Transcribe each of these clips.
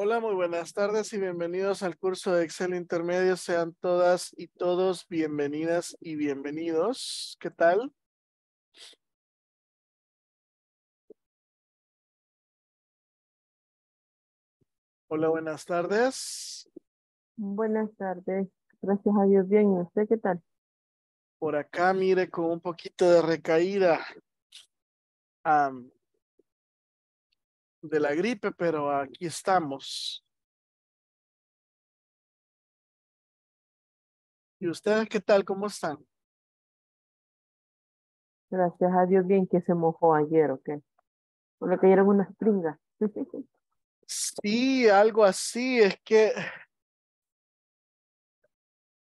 Hola, muy buenas tardes y bienvenidos al curso de Excel Intermedio. Sean todas y todos bienvenidas y bienvenidos. ¿Qué tal? Hola, buenas tardes. Buenas tardes. Gracias a Dios, bien. usted qué tal? Por acá, mire, con un poquito de recaída de la gripe, pero aquí estamos. ¿Y ustedes qué tal? ¿Cómo están? Gracias a Dios, bien que se mojó ayer, ¿ok? Por lo que eran unas pringas. sí, algo así, es que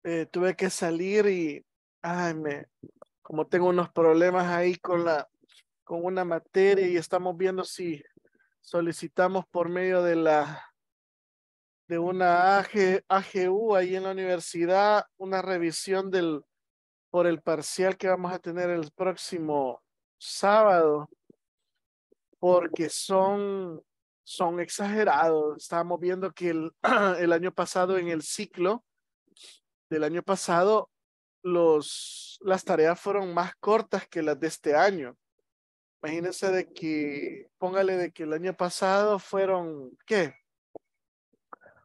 eh, tuve que salir y, ay, me, como tengo unos problemas ahí con la, con una materia y estamos viendo si solicitamos por medio de la de una AGU ahí en la universidad una revisión del por el parcial que vamos a tener el próximo sábado porque son son exagerados. Estábamos viendo que el, el año pasado en el ciclo del año pasado los las tareas fueron más cortas que las de este año. Imagínense de que, póngale de que el año pasado fueron, ¿qué?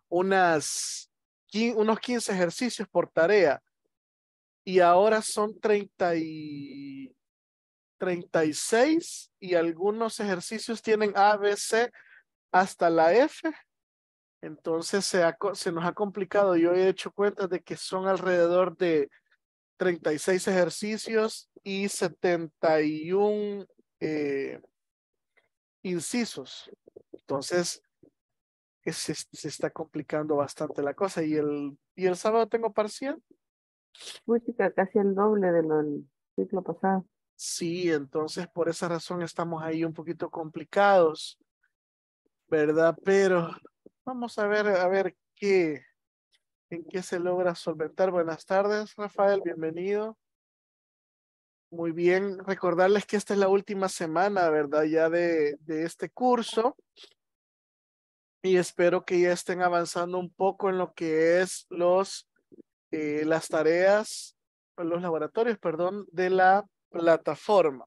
Unas, unos 15 ejercicios por tarea y ahora son 30 y 36 y algunos ejercicios tienen A, B, C hasta la F. Entonces se, se nos ha complicado. Yo he hecho cuenta de que son alrededor de 36 ejercicios y 71 eh, incisos. Entonces, se, está complicando bastante la cosa. ¿Y el, y el sábado tengo parcial? Música casi el doble del ciclo pasado. Sí, entonces por esa razón estamos ahí un poquito complicados, ¿verdad? Pero vamos a ver, a ver qué, en qué se logra solventar. Buenas tardes, Rafael, bienvenido. Muy bien, recordarles que esta es la última semana, ¿verdad? Ya de, de este curso. Y espero que ya estén avanzando un poco en lo que es los, eh, las tareas, los laboratorios, perdón, de la plataforma.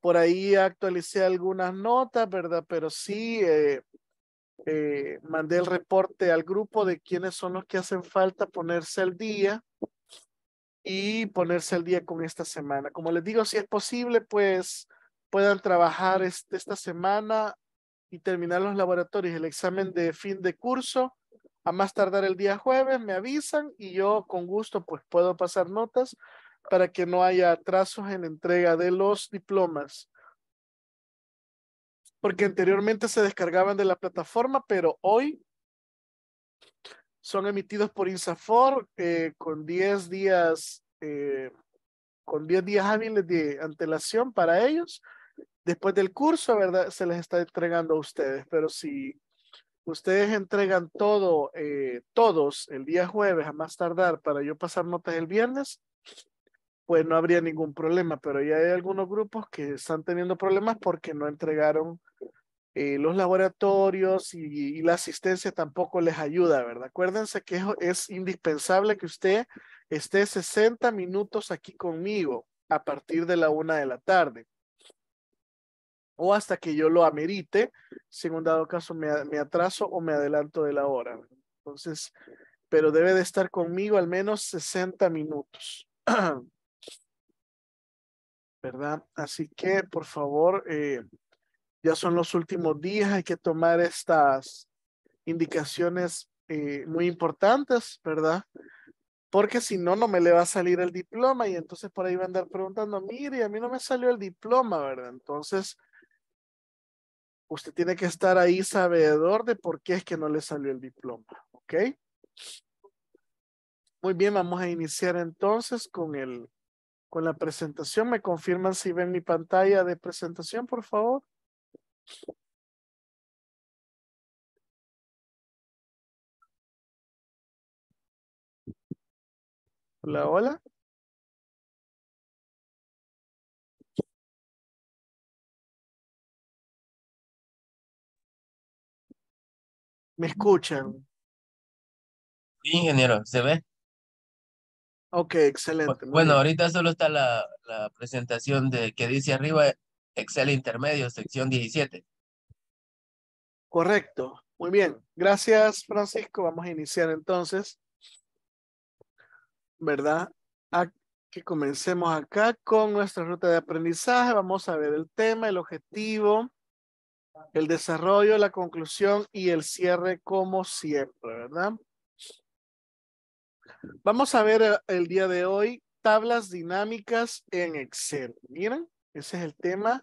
Por ahí actualicé algunas notas, ¿verdad? Pero sí eh, eh, mandé el reporte al grupo de quiénes son los que hacen falta ponerse al día y ponerse al día con esta semana. Como les digo, si es posible, pues puedan trabajar esta semana y terminar los laboratorios, el examen de fin de curso. A más tardar el día jueves me avisan y yo con gusto pues puedo pasar notas para que no haya atrasos en la entrega de los diplomas. Porque anteriormente se descargaban de la plataforma, pero hoy son emitidos por INSAFOR eh, con 10 días, eh, con 10 días hábiles de antelación para ellos. Después del curso, ¿verdad? Se les está entregando a ustedes, pero si ustedes entregan todo, eh, todos el día jueves a más tardar para yo pasar notas el viernes, pues no habría ningún problema, pero ya hay algunos grupos que están teniendo problemas porque no entregaron eh, los laboratorios y, la asistencia tampoco les ayuda, ¿verdad? Acuérdense que es, indispensable que usted esté 60 minutos aquí conmigo a partir de la una de la tarde o hasta que yo lo amerite, si en un dado caso me, me, atraso o me adelanto de la hora. Entonces, pero debe de estar conmigo al menos 60 minutos. ¿Verdad? Así que, por favor, eh, ya son los últimos días, hay que tomar estas indicaciones eh, muy importantes, ¿verdad? Porque si no, no me le va a salir el diploma y entonces por ahí va a andar preguntando, mire, a mí no me salió el diploma, ¿verdad? Entonces, usted tiene que estar ahí sabedor de por qué es que no le salió el diploma, ¿ok? Muy bien, vamos a iniciar entonces con el, con la presentación. ¿Me confirman si ven mi pantalla de presentación, por favor? Hola, hola. ¿Me escuchan? Sí, ingeniero, ¿se ve? Okay, excelente. Bueno, ahorita solo está la, la presentación de que dice arriba Excel Intermedio, sección 17. Correcto. Muy bien. Gracias, Francisco. Vamos a iniciar entonces. ¿Verdad? A que comencemos acá con nuestra ruta de aprendizaje. Vamos a ver el tema, el objetivo, el desarrollo, la conclusión y el cierre como siempre, ¿verdad? Vamos a ver eh, el día de hoy tablas dinámicas en Excel. Miren. Ese es el tema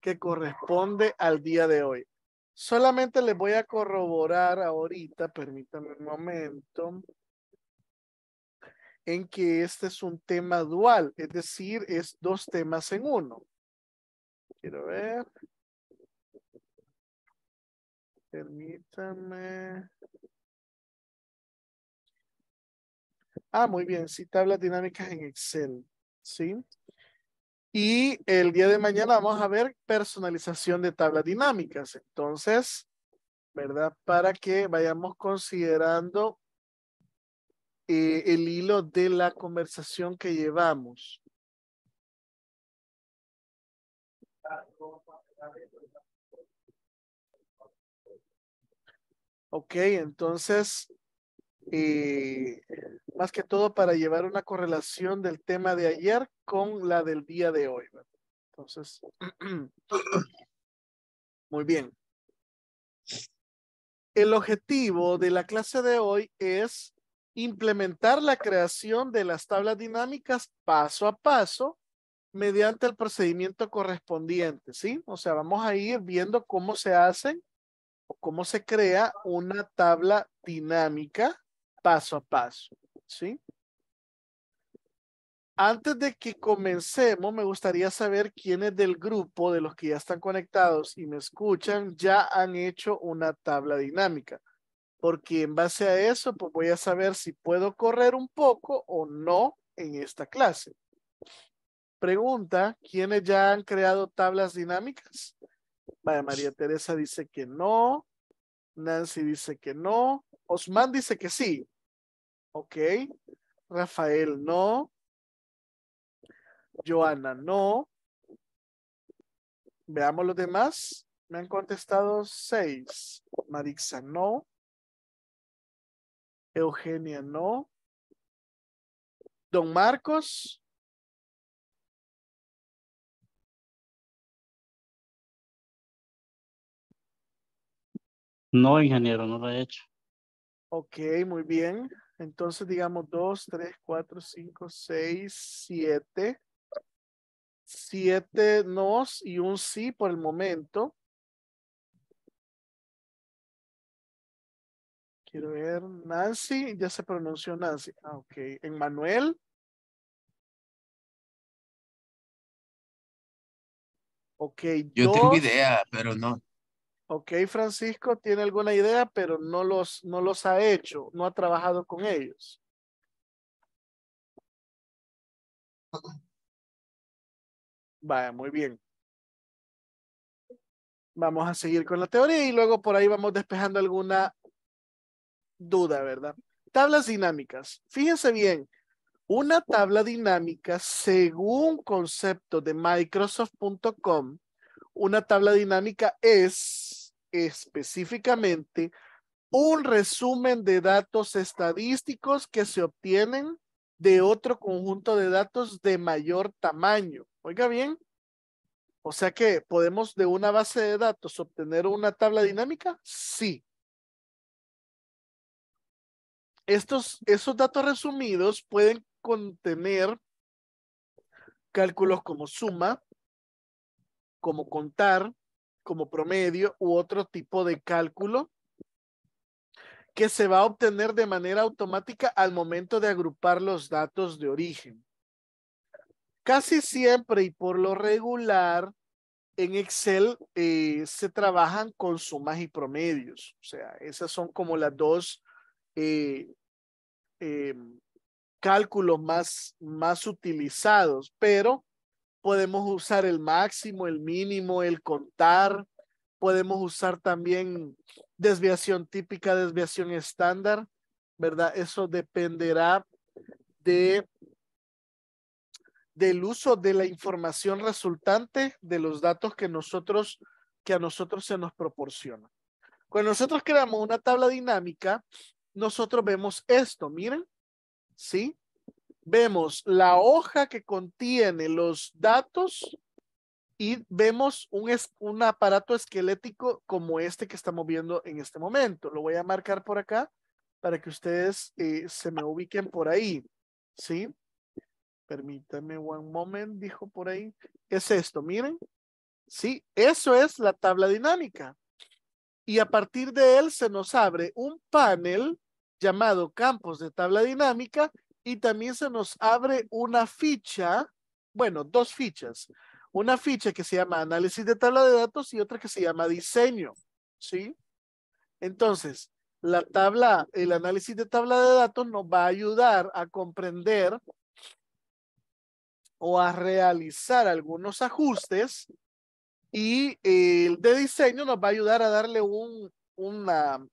que corresponde al día de hoy. Solamente les voy a corroborar ahorita, permítanme un momento, en que este es un tema dual, es decir, es dos temas en uno. Quiero ver. Permítanme. Ah, muy bien, sí, tablas dinámicas en Excel, ¿sí? Y el día de mañana vamos a ver personalización de tablas dinámicas. Entonces, ¿verdad? Para que vayamos considerando eh, el hilo de la conversación que llevamos. Ok, entonces eh, más que todo para llevar una correlación del tema de ayer con la del día de hoy. Entonces, muy bien. El objetivo de la clase de hoy es implementar la creación de las tablas dinámicas paso a paso mediante el procedimiento correspondiente, ¿sí? O sea, vamos a ir viendo cómo se hacen o cómo se crea una tabla dinámica paso a paso, ¿sí? Antes de que comencemos, me gustaría saber quiénes del grupo, de los que ya están conectados y me escuchan, ya han hecho una tabla dinámica. Porque en base a eso, pues voy a saber si puedo correr un poco o no en esta clase. Pregunta, ¿quiénes ya han creado tablas dinámicas? Vaya, María Teresa dice que no. Nancy dice que no. Osman dice que sí. Ok. Rafael, no. Joana, no. Veamos los demás. Me han contestado seis. Marixa, no. Eugenia, no. Don Marcos. No, ingeniero, no lo he hecho. Ok, muy bien. Entonces, digamos 2, 3, 4, 5, 6, 7. 7 nos y un sí por el momento. Quiero ver, Nancy, ya se pronunció Nancy. Ah, ok. En Manuel. Ok. Yo dos. tengo idea, pero no. Ok, Francisco tiene alguna idea, pero no los, no los ha hecho, no ha trabajado con ellos. Vaya, muy bien. Vamos a seguir con la teoría y luego por ahí vamos despejando alguna duda, ¿verdad? Tablas dinámicas. Fíjense bien, una tabla dinámica, según concepto de Microsoft.com, una tabla dinámica es específicamente un resumen de datos estadísticos que se obtienen de otro conjunto de datos de mayor tamaño. Oiga bien, o sea que podemos de una base de datos obtener una tabla dinámica, sí. Estos, esos datos resumidos pueden contener cálculos como suma, como contar, como promedio u otro tipo de cálculo que se va a obtener de manera automática al momento de agrupar los datos de origen. Casi siempre y por lo regular, en Excel eh, se trabajan con sumas y promedios. O sea, esas son como las dos eh, em, cálculos más, más utilizados, pero podemos usar el máximo, el mínimo, el contar, podemos usar también desviación típica, desviación estándar, ¿verdad? Eso dependerá de del uso de la información resultante de los datos que nosotros que a nosotros se nos proporciona. Cuando nosotros creamos una tabla dinámica, nosotros vemos esto, miren, ¿sí? vemos la hoja que contiene los datos y vemos un, un aparato esquelético como este que estamos viendo en este momento. Lo voy a marcar por acá para que ustedes eh, se me ubiquen por ahí. ¿Sí? Permítame one moment, dijo por ahí. Es esto, miren. Sí, eso es la tabla dinámica. Y a partir de él se nos abre un panel llamado campos de tabla dinámica y también se nos abre una ficha, bueno, dos fichas. Una ficha que se llama análisis de tabla de datos y otra que se llama diseño, ¿sí? Entonces, la tabla, el análisis de tabla de datos nos va a ayudar a comprender o a realizar algunos ajustes y el de diseño nos va a ayudar a darle un, una,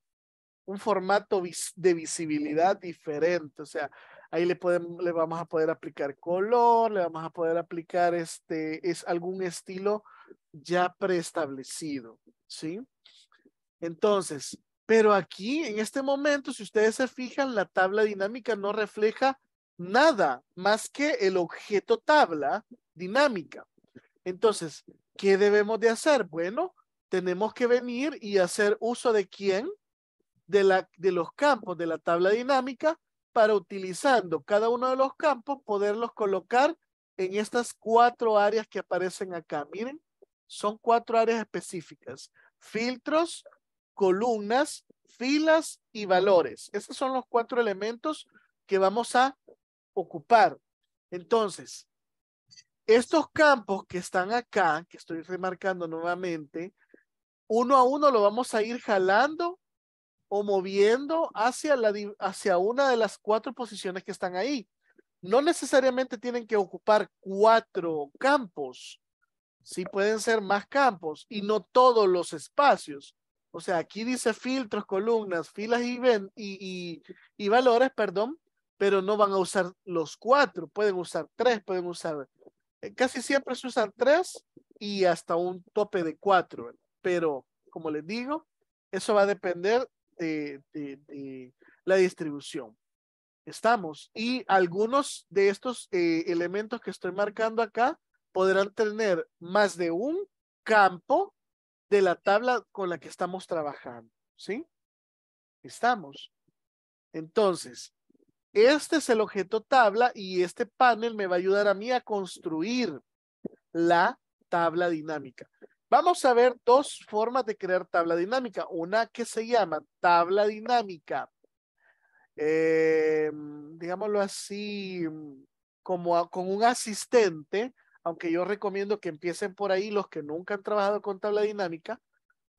un formato de visibilidad diferente. O sea, Ahí le, podemos, le vamos a poder aplicar color, le vamos a poder aplicar este, es algún estilo ya preestablecido, ¿sí? Entonces, pero aquí, en este momento, si ustedes se fijan, la tabla dinámica no refleja nada más que el objeto tabla dinámica. Entonces, ¿qué debemos de hacer? Bueno, tenemos que venir y hacer uso de quién? De, la, de los campos de la tabla dinámica para utilizando cada uno de los campos poderlos colocar en estas cuatro áreas que aparecen acá. Miren, son cuatro áreas específicas. Filtros, columnas, filas y valores. Esos son los cuatro elementos que vamos a ocupar. Entonces, estos campos que están acá, que estoy remarcando nuevamente, uno a uno lo vamos a ir jalando o moviendo hacia, la, hacia una de las cuatro posiciones que están ahí. No necesariamente tienen que ocupar cuatro campos. Sí pueden ser más campos y no todos los espacios. O sea, aquí dice filtros, columnas, filas y, ven, y, y, valores, perdón, pero no van a usar los cuatro. Pueden usar tres, pueden usar... Eh, casi siempre se usan tres y hasta un tope de cuatro. Pero, como les digo, eso va a depender de, la distribución. Estamos. Y algunos de estos eh, elementos que estoy marcando acá podrán tener más de un campo de la tabla con la que estamos trabajando. ¿Sí? Estamos. Entonces, este es el objeto tabla y este panel me va a ayudar a mí a construir la tabla dinámica. Vamos a ver dos formas de crear tabla dinámica. Una que se llama tabla dinámica, eh, digámoslo así, como con un asistente, aunque yo recomiendo que empiecen por ahí los que nunca han trabajado con tabla dinámica,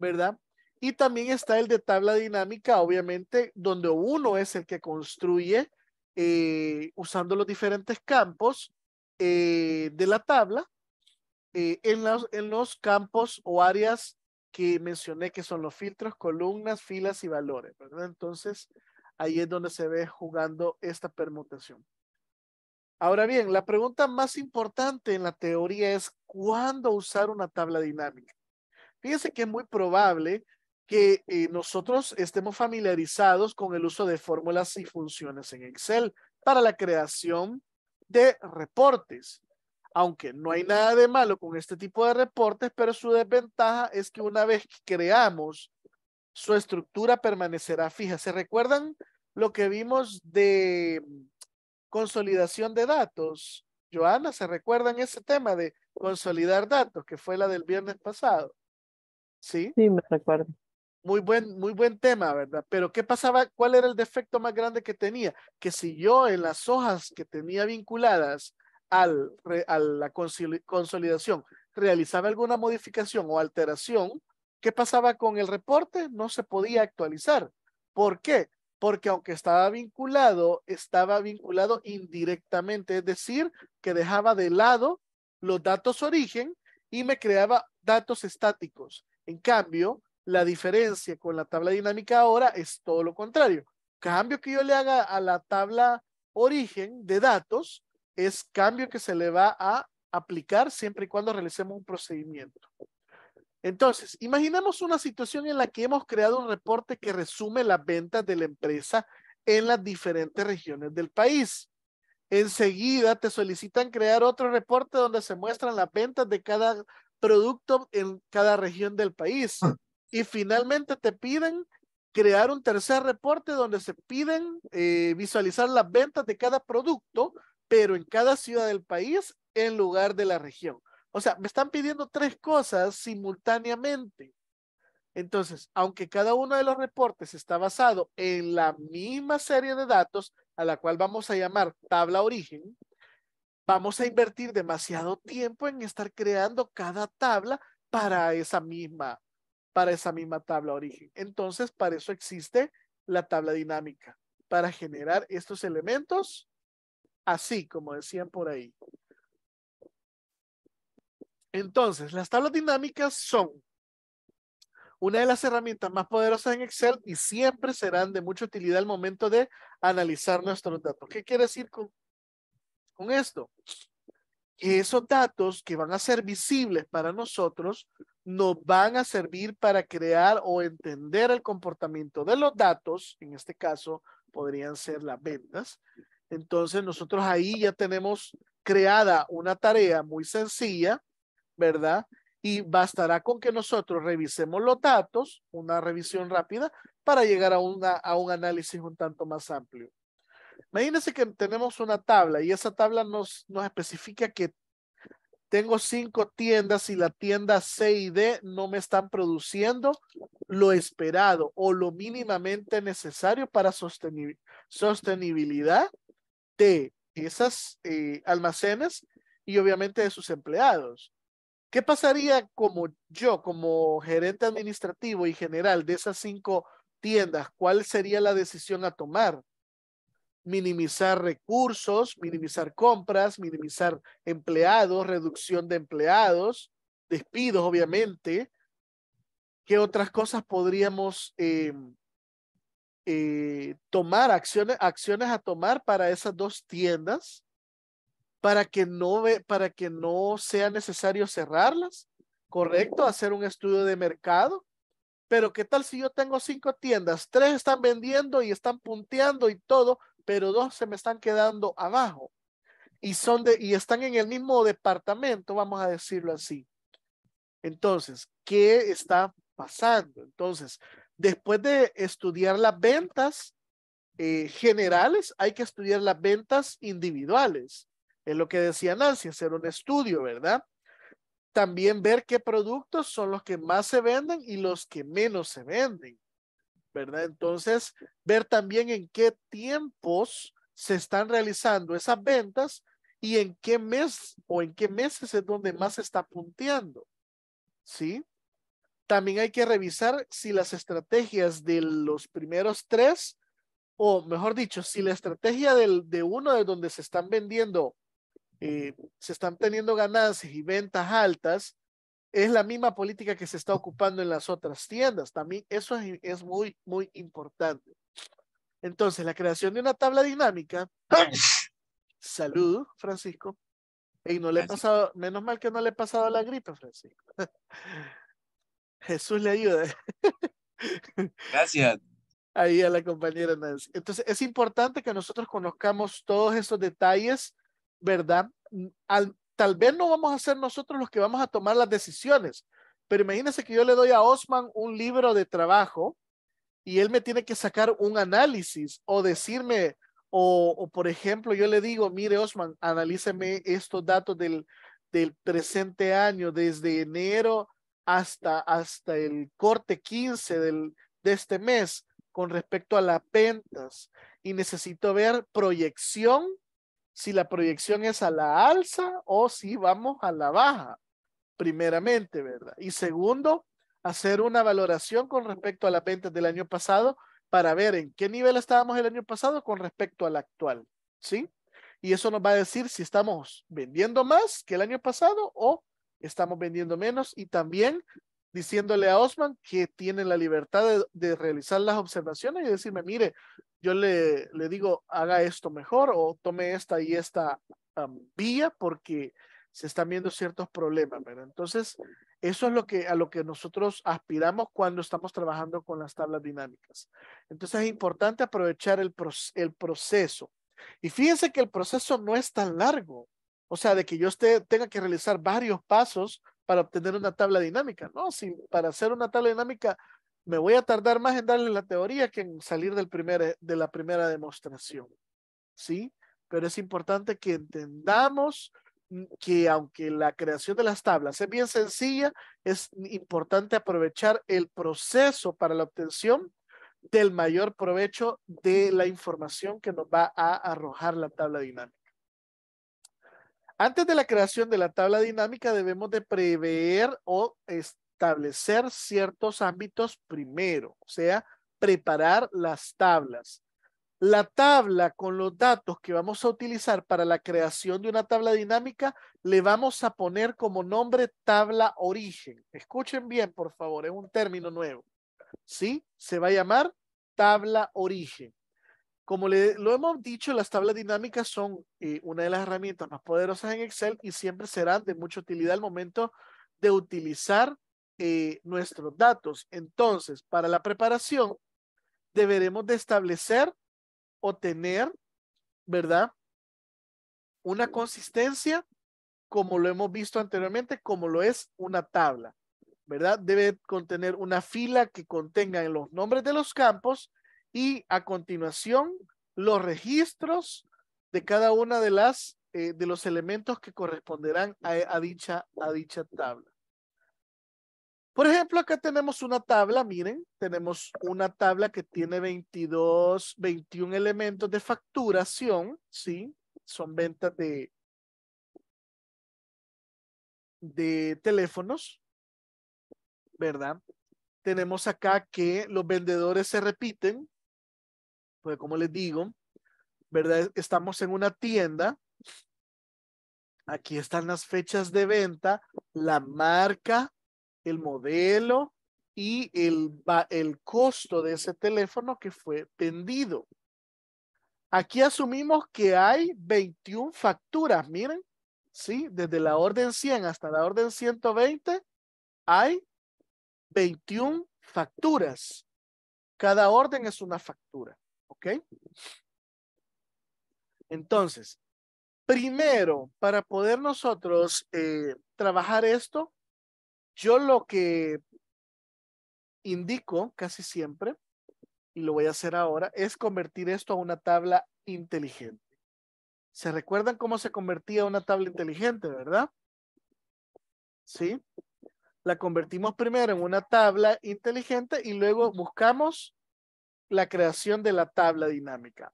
¿verdad? Y también está el de tabla dinámica, obviamente, donde uno es el que construye eh, usando los diferentes campos eh, de la tabla eh, en, los, campos o áreas que mencioné que son los filtros, columnas, filas y valores, Entonces, ahí es donde se ve jugando esta permutación. Ahora bien, la pregunta más importante en la teoría es cuándo usar una tabla dinámica. Fíjense que es muy probable que eh, nosotros estemos familiarizados con el uso de fórmulas y funciones en Excel para la creación de reportes aunque no hay nada de malo con este tipo de reportes, pero su desventaja es que una vez que creamos, su estructura permanecerá fija. ¿Se recuerdan lo que vimos de mm, consolidación de datos? Joana, ¿se recuerdan ese tema de consolidar datos que fue la del viernes pasado? Sí. me recuerdo. Muy buen, muy buen tema, ¿verdad? Pero ¿qué pasaba? ¿Cuál era el defecto más grande que tenía? Que si yo en las hojas que tenía vinculadas al, a la consolidación realizaba alguna modificación o alteración, ¿qué pasaba con el reporte? No se podía actualizar. ¿Por qué? Porque aunque estaba vinculado, estaba vinculado indirectamente, es decir, que dejaba de lado los datos origen y me creaba datos estáticos. En cambio, la diferencia con la tabla dinámica ahora es todo lo contrario. Cambio que yo le haga a la tabla origen de datos, es cambio que se le va a aplicar siempre y cuando realicemos un procedimiento. Entonces, imaginemos una situación en la que hemos creado un reporte que resume las ventas de la empresa en las diferentes regiones del país. Enseguida te solicitan crear otro reporte donde se muestran las ventas de cada producto en cada región del país. Ah. Y finalmente te piden crear un tercer reporte donde se piden eh, visualizar las ventas de cada producto pero en cada ciudad del país en lugar de la región. O sea, me están pidiendo tres cosas simultáneamente. Entonces, aunque cada uno de los reportes está basado en la misma serie de datos, a la cual vamos a llamar tabla origen, vamos a invertir demasiado tiempo en estar creando cada tabla para esa misma, para esa misma tabla origen. Entonces, para eso existe la tabla dinámica, para generar estos elementos así, como decían por ahí. Entonces, las tablas dinámicas son una de las herramientas más poderosas en Excel y siempre serán de mucha utilidad al momento de analizar nuestros datos. ¿Qué quiere decir con, esto? Que esos datos que van a ser visibles para nosotros nos van a servir para crear o entender el comportamiento de los datos, en este caso podrían ser las ventas, entonces nosotros ahí ya tenemos creada una tarea muy sencilla, ¿verdad? Y bastará con que nosotros revisemos los datos, una revisión rápida, para llegar a, una, a un análisis un tanto más amplio. Imagínense que tenemos una tabla y esa tabla nos, nos especifica que tengo cinco tiendas y la tienda C y D no me están produciendo lo esperado o lo mínimamente necesario para sostenibilidad de esas eh, almacenes y obviamente de sus empleados. ¿Qué pasaría como yo, como gerente administrativo y general de esas cinco tiendas? ¿Cuál sería la decisión a tomar? Minimizar recursos, minimizar compras, minimizar empleados, reducción de empleados, despidos, obviamente. ¿Qué otras cosas podríamos em, eh, tomar acciones, acciones a tomar para esas dos tiendas para que no, para que no sea necesario cerrarlas, ¿correcto? Hacer un estudio de mercado. Pero ¿qué tal si yo tengo cinco tiendas? Tres están vendiendo y están punteando y todo, pero dos se me están quedando abajo y son de y están en el mismo departamento, vamos a decirlo así. Entonces, ¿qué está pasando? Entonces, Después de estudiar las ventas eh, generales, hay que estudiar las ventas individuales. Es lo que decía Nancy, hacer un estudio, ¿verdad? También ver qué productos son los que más se venden y los que menos se venden, ¿verdad? Entonces, ver también en qué tiempos se están realizando esas ventas y en qué mes o en qué meses es donde más se está punteando, ¿sí? También hay que revisar si las estrategias de los primeros tres, o mejor dicho, si la estrategia del, de uno de donde se están vendiendo, eh, se están teniendo ganancias y ventas altas, es la misma política que se está ocupando en las otras tiendas. También eso es, es muy, muy importante. Entonces, la creación de una tabla dinámica. Salud, Francisco. Y no le he pasado, menos mal que no le he pasado la gripe, Francisco. Jesús le ayuda. Gracias. Ahí a la compañera Nancy. Entonces, es importante que nosotros conozcamos todos esos detalles, ¿verdad? Mm, tal vez no vamos a ser nosotros los que vamos a tomar las decisiones, pero imagínense que yo le doy a Osman un libro de trabajo y él me tiene que sacar un análisis o decirme, o, por ejemplo, yo le digo, mire Osman, analíceme estos datos del, del presente año, desde enero hasta, hasta el corte 15 del, de este mes con respecto a las ventas y necesito ver proyección, si la proyección es a la alza o si vamos a la baja, primeramente, ¿verdad? Y segundo, hacer una valoración con respecto a las ventas del año pasado para ver en qué nivel estábamos el año pasado con respecto al actual, ¿sí? Y eso nos va a decir si estamos vendiendo más que el año pasado o estamos vendiendo menos y también diciéndole a Osman que tiene la libertad de, realizar las observaciones y decirme, mire, yo le, le, digo, haga esto mejor o tome esta y esta vía porque se están viendo ciertos problemas, ¿verdad? Entonces, eso es lo que, a lo que nosotros aspiramos cuando estamos trabajando con las tablas dinámicas. Entonces, es importante aprovechar el, el proceso. Y fíjense que el proceso no es tan largo. O sea, de que yo tenga que realizar varios pasos para obtener una tabla dinámica. No, si para hacer una tabla dinámica me voy a tardar más en darle la teoría que en salir del primer, eh, de la primera demostración. ¿Sí? Pero es importante que entendamos mm, que aunque la creación de las tablas es bien sencilla, es importante aprovechar el proceso para la obtención del mayor provecho de la información que nos va a arrojar la tabla dinámica. Antes de la creación de la tabla dinámica debemos de prever o establecer ciertos ámbitos primero, o sea, preparar las tablas. La tabla con los datos que vamos a utilizar para la creación de una tabla dinámica le vamos a poner como nombre tabla origen. Escuchen bien, por favor, es un término nuevo. ¿Sí? Se va a llamar tabla origen. Como lo hemos dicho, las tablas dinámicas son eh, una de las herramientas más poderosas en Excel y siempre serán de mucha utilidad al momento de utilizar eh, nuestros datos. Entonces, para la preparación, deberemos de establecer o tener, ¿verdad? Una consistencia como lo hemos visto anteriormente, como lo es una tabla, ¿verdad? Debe contener una fila que contenga los nombres de los campos y a continuación los registros de cada una de las eh, de los elementos que corresponderán a, dicha, a dicha tabla. Por ejemplo, acá tenemos una tabla, miren, tenemos una tabla que tiene 22, 21 elementos de facturación, ¿sí? Son ventas de, de teléfonos, ¿verdad? Tenemos acá que los vendedores se repiten, pues como les digo, ¿verdad? Estamos en una tienda. Aquí están las fechas de venta, la marca, el modelo y el, el costo de ese teléfono que fue vendido. Aquí asumimos que hay 21 facturas, miren, ¿sí? Desde la orden 100 hasta la orden 120 hay 21 facturas. Cada orden es una factura. ¿Ok? Entonces, primero, para poder nosotros eh, trabajar esto, yo lo que indico casi siempre, y lo voy a hacer ahora, es convertir esto a una tabla inteligente. ¿Se recuerdan cómo se convertía una tabla inteligente, verdad? ¿Sí? La convertimos primero en una tabla inteligente y luego buscamos la creación de la tabla dinámica.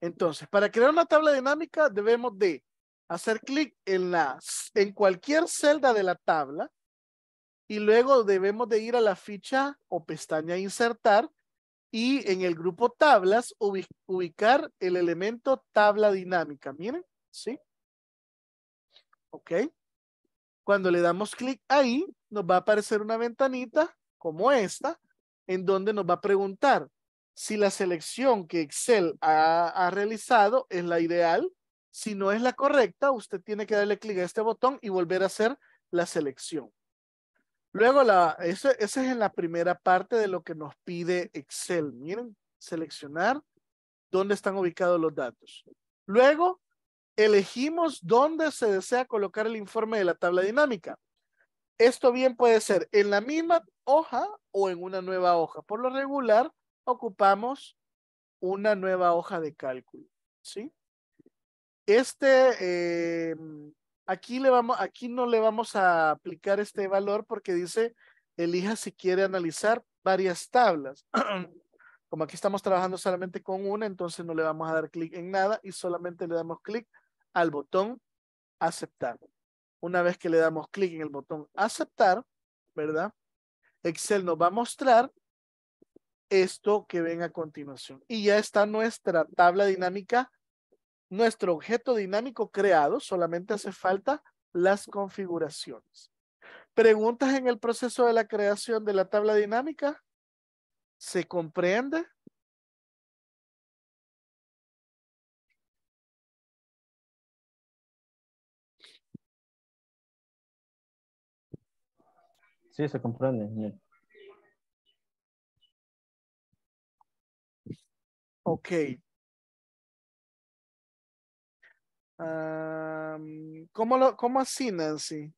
Entonces, para crear una tabla dinámica debemos de hacer clic en, la, en cualquier celda de la tabla y luego debemos de ir a la ficha o pestaña insertar y en el grupo tablas ubicar el elemento tabla dinámica. Miren, ¿sí? Ok. Cuando le damos clic ahí, nos va a aparecer una ventanita como esta, en donde nos va a preguntar si la selección que Excel ha, realizado es la ideal, si no es la correcta, usted tiene que darle clic a este botón y volver a hacer la selección. Luego, la, esa es en la primera parte de lo que nos pide Excel. Miren, seleccionar dónde están ubicados los datos. Luego, elegimos dónde se desea colocar el informe de la tabla dinámica. Esto bien puede ser en la misma hoja o en una nueva hoja. Por lo regular, ocupamos una nueva hoja de cálculo, ¿sí? Este, eh, aquí, le vamos, aquí no le vamos a aplicar este valor porque dice, elija si quiere analizar varias tablas. Como aquí estamos trabajando solamente con una, entonces no le vamos a dar clic en nada y solamente le damos clic al botón aceptar. Una vez que le damos clic en el botón aceptar, ¿verdad? Excel nos va a mostrar esto que ven a continuación. Y ya está nuestra tabla dinámica, nuestro objeto dinámico creado, solamente hace falta las configuraciones. ¿Preguntas en el proceso de la creación de la tabla dinámica? ¿Se comprende? Sí, se comprende. Okay. ¿cómo, lo, ¿Cómo así, Nancy?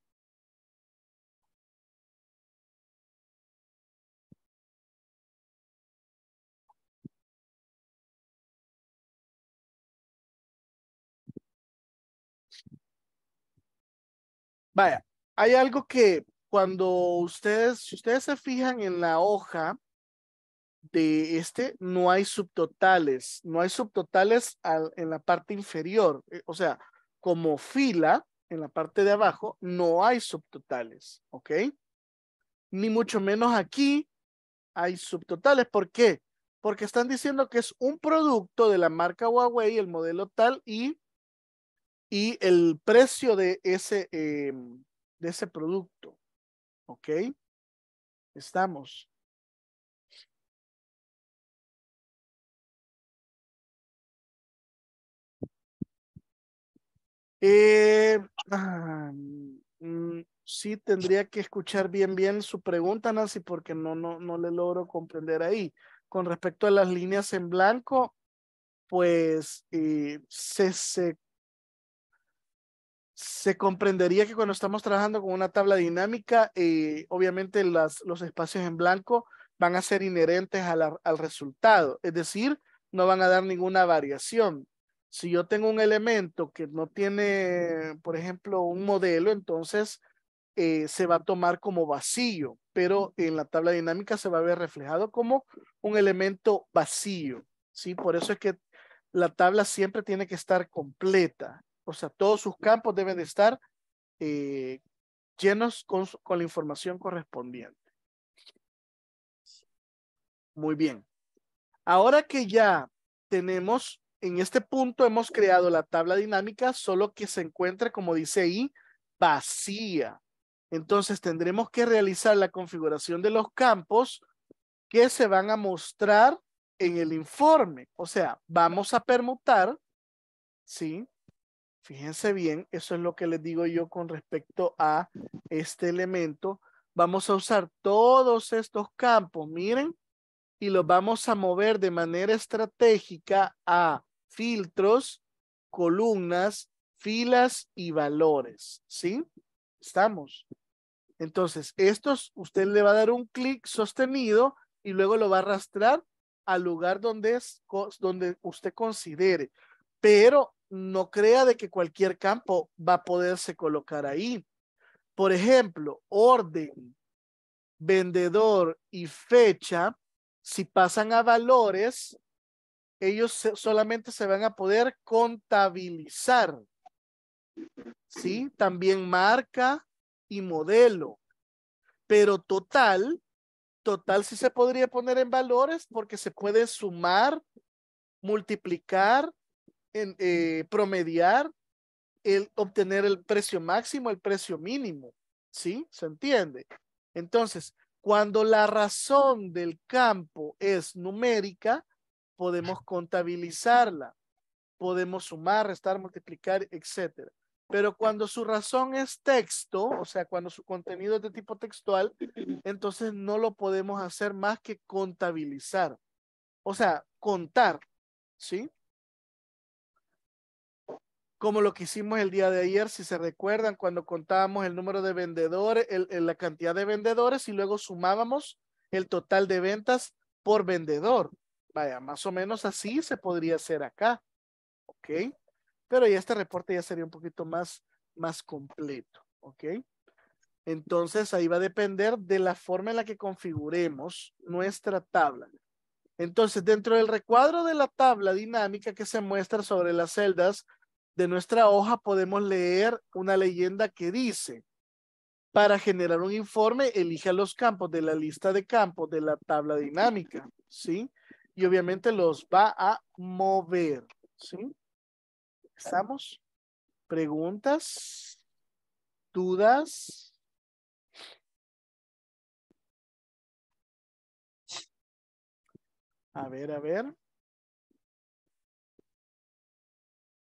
Vaya, hay algo que cuando ustedes, si ustedes se fijan en la hoja, de este no hay subtotales, no hay subtotales en la parte inferior, eh, o sea, como fila en la parte de abajo no hay subtotales, ¿ok? Ni mucho menos aquí hay subtotales, ¿por qué? Porque están diciendo que es un producto de la marca Huawei, el modelo tal y, y el precio de ese, em, de ese producto, ¿ok? Estamos. Eh, ah, mm, sí, tendría que escuchar bien, bien su pregunta, Nancy, porque no, no, no le logro comprender ahí. Con respecto a las líneas en blanco, pues eh, se, se, comprendería que cuando estamos trabajando con una tabla dinámica, eh, obviamente las, los espacios en blanco van a ser inherentes al resultado, es decir, no van a dar ninguna variación. Si yo tengo un elemento que no tiene, por ejemplo, un modelo, entonces eh, se va a tomar como vacío, pero en la tabla dinámica se va a ver reflejado como un elemento vacío. ¿sí? Por eso es que la tabla siempre tiene que estar completa. O sea, todos sus campos deben de estar eh, llenos con, con la información correspondiente. Muy bien. Ahora que ya tenemos en este punto hemos creado la tabla dinámica, solo que se encuentra, como dice ahí, vacía. Entonces tendremos que realizar la configuración de los campos que se van a mostrar en el informe. O sea, vamos a permutar, ¿sí? Fíjense bien, eso es lo que les digo yo con respecto a este elemento. Vamos a usar todos estos campos, miren, y los vamos a mover de manera estratégica a filtros, columnas, filas y valores. ¿Sí? Estamos. Entonces, estos usted le va a dar un clic sostenido y luego lo va a arrastrar al lugar donde, es, donde usted considere. Pero no crea de que cualquier campo va a poderse colocar ahí. Por ejemplo, orden, vendedor y fecha, si pasan a valores, ellos solamente se van a poder contabilizar. ¿Sí? También marca y modelo. Pero total, total sí se podría poner en valores porque se puede sumar, multiplicar, eh, promediar, el obtener el precio máximo, el precio mínimo. ¿Sí? ¿Se entiende? Entonces, cuando la razón del campo es numérica, podemos contabilizarla, podemos sumar, restar, multiplicar, etcétera. Pero cuando su razón es texto, o sea, cuando su contenido es de tipo textual, entonces no lo podemos hacer más que contabilizar. O sea, contar, ¿sí? Como lo que hicimos el día de ayer, si se recuerdan, cuando contábamos el número de vendedores, la cantidad de vendedores y luego sumábamos el total de ventas por vendedor. Vaya, más o menos así se podría hacer acá. ¿Ok? Pero ya este reporte ya sería un poquito más, más completo. ¿Ok? Entonces ahí va a depender de la forma en la que configuremos nuestra tabla. Entonces, dentro del recuadro de la tabla dinámica que se muestra sobre las celdas de nuestra hoja, podemos leer una leyenda que dice, para generar un informe, elija los campos de la lista de campos de la tabla dinámica, ¿sí? y obviamente los va a mover. ¿Sí? ¿Estamos? ¿Preguntas? ¿Dudas? A ver, a ver.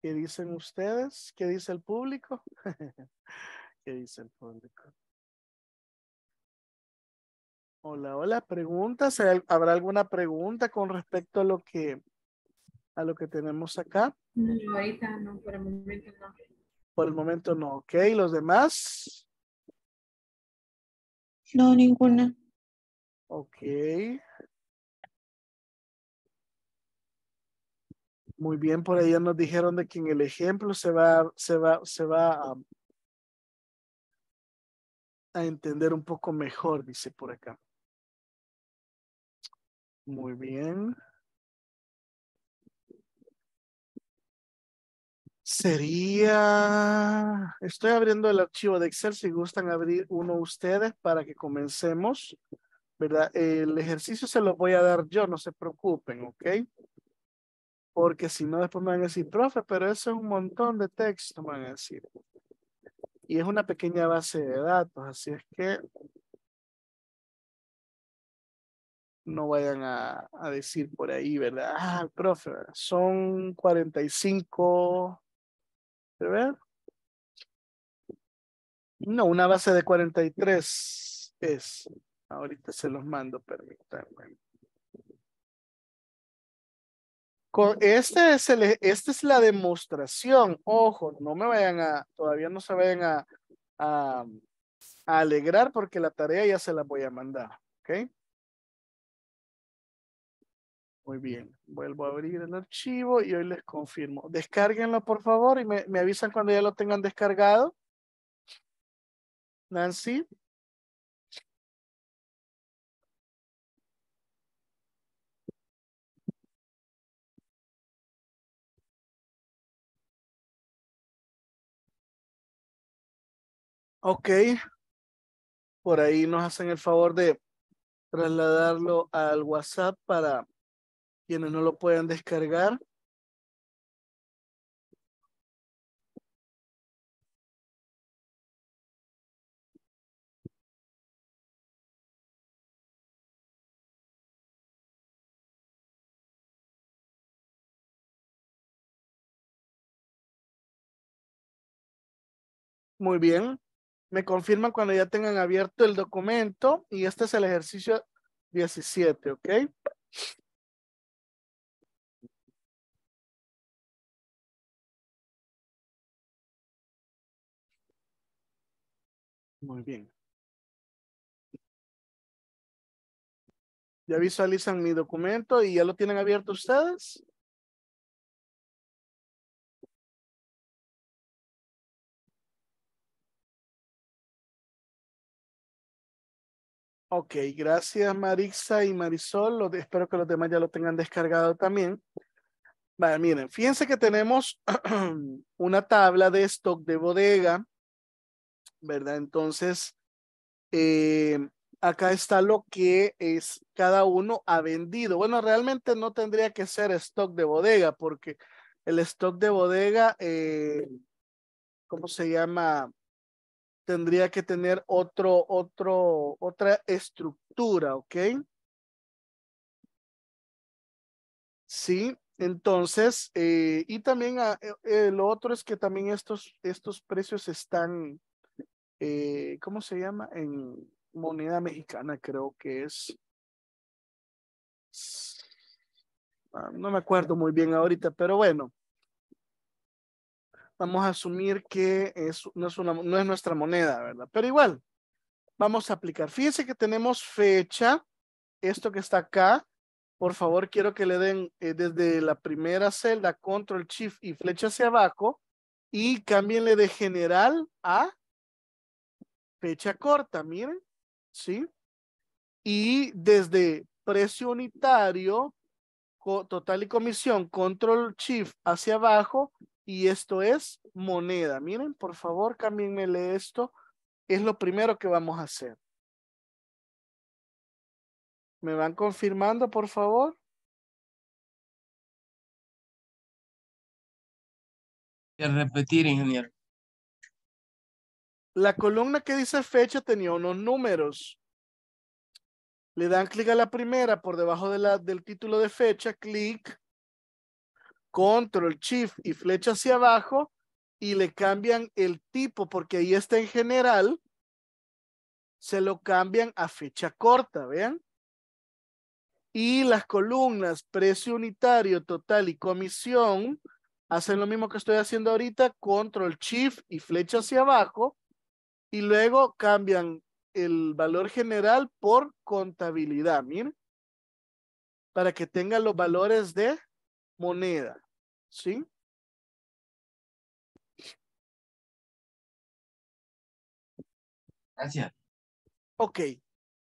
¿Qué dicen ustedes? ¿Qué dice el público? ¿Qué dice el público? Hola, hola, preguntas. ¿Habrá alguna pregunta con respecto a lo que a lo que tenemos acá? No, ahorita no, por el momento no. Por el momento no, ok. ¿Los demás? No, ninguna. Ok. Muy bien, por ahí nos dijeron de que en el ejemplo se va, se va, se va a entender un poco mejor, dice por acá. Muy bien. Sería, estoy abriendo el archivo de Excel, si gustan abrir uno ustedes para que comencemos, ¿verdad? El ejercicio se lo voy a dar yo, no se preocupen, ¿ok? Porque si no después me van a decir, profe, pero eso es un montón de texto, me van a decir. Y es una pequeña base de datos, así es que no vayan a, a decir por ahí, ¿verdad? Ah, profe, son 45, ver No, una base de 43 es. Ahorita se los mando, permítanme. Con, este es el, esta es la demostración. Ojo, no me vayan a, todavía no se vayan a, a, a alegrar porque la tarea ya se la voy a mandar. ¿Ok? Muy bien, vuelvo a abrir el archivo y hoy les confirmo. Descárguenlo, por favor, y me, me avisan cuando ya lo tengan descargado. Nancy. Ok. Por ahí nos hacen el favor de trasladarlo al WhatsApp para quienes no lo puedan descargar, Muy bien. Me confirman cuando ya tengan abierto el documento y este es el ejercicio 17, ¿ok? Muy bien. ¿Ya visualizan mi documento y ya lo tienen abierto ustedes? Ok, gracias Marixa y Marisol. espero que los demás ya lo tengan descargado también. Vaya, miren, fíjense que tenemos una tabla de stock de bodega ¿verdad? Entonces, eh, acá está lo que es cada uno ha vendido. Bueno, realmente no tendría que ser stock de bodega porque el stock de bodega, eh, ¿cómo se llama? Tendría que tener otro, otro, otra estructura, ¿ok? Sí, entonces, eh, y también ah, lo otro es que también estos, estos precios están eh, ¿cómo se llama? En moneda mexicana creo que es. Ah, no me acuerdo muy bien ahorita, pero bueno. Vamos a asumir que es, no, es una, no es nuestra moneda, ¿verdad? Pero igual, vamos a aplicar. Fíjense que tenemos fecha, esto que está acá. Por favor, quiero que le den eh, desde la primera celda, control, shift y flecha hacia abajo. Y cámbienle de general a fecha corta, miren, ¿sí? Y desde precio unitario, total y comisión, control shift hacia abajo, y esto es moneda. Miren, por favor, cámbienmele esto. Es lo primero que vamos a hacer. ¿Me van confirmando, por favor? repetir, ingeniero la columna que dice fecha tenía unos números. Le dan clic a la primera por debajo del título de fecha, clic, control, shift y flecha hacia abajo y le cambian el tipo porque ahí está en general. Se lo cambian a fecha corta, vean. Y las columnas precio unitario, total y comisión hacen lo mismo que estoy haciendo ahorita, control, shift y flecha hacia abajo y luego cambian el valor general por contabilidad, miren, para que tenga los valores de moneda, ¿sí? Gracias. Ok,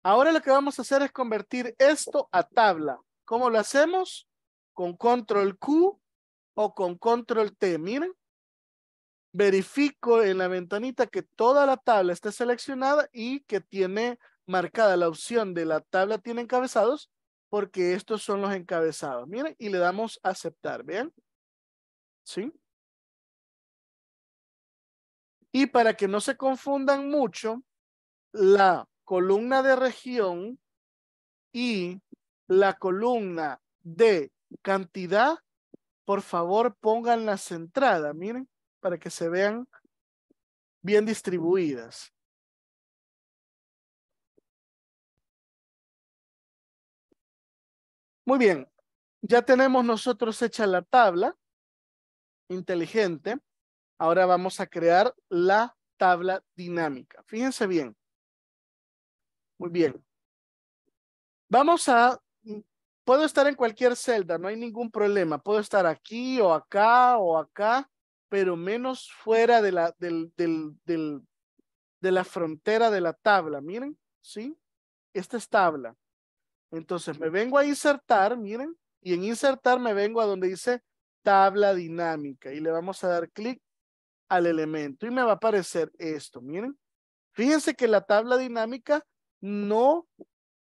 ahora lo que vamos a hacer es convertir esto a tabla. ¿Cómo lo hacemos? Con control Q o con control T, miren verifico en la ventanita que toda la tabla esté seleccionada y que tiene marcada la opción de la tabla tiene encabezados porque estos son los encabezados. Miren, y le damos a aceptar, bien ¿Sí? Y para que no se confundan mucho, la columna de región y la columna de cantidad, por favor las entradas miren para que se vean bien distribuidas. Muy bien, ya tenemos nosotros hecha la tabla inteligente. Ahora vamos a crear la tabla dinámica. Fíjense bien. Muy bien. Vamos a, puedo estar en cualquier celda, no hay ningún problema. Puedo estar aquí o acá o acá pero menos fuera de la, de la frontera de la tabla. Miren, ¿sí? Esta es tabla. Entonces me vengo a insertar, miren, y en insertar me vengo a donde dice tabla dinámica y le vamos a dar clic al elemento y me va a aparecer esto, miren. Fíjense que la tabla dinámica no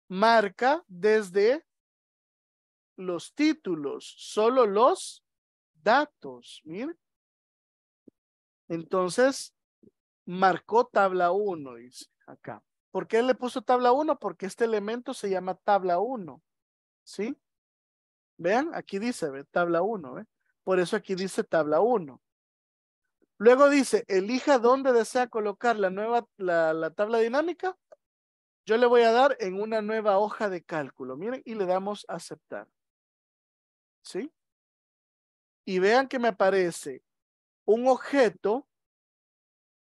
marca desde los títulos, solo los datos, miren. Entonces, marcó tabla 1, dice acá. ¿Por qué le puso tabla 1? Porque este elemento se llama tabla 1. ¿Sí? Vean, aquí dice, ¿ve? tabla 1. ¿ve? Por eso aquí dice tabla 1. Luego dice, elija dónde desea colocar la nueva, la, la tabla dinámica. Yo le voy a dar en una nueva hoja de cálculo. Miren, y le damos aceptar. ¿Sí? Y vean que me aparece un objeto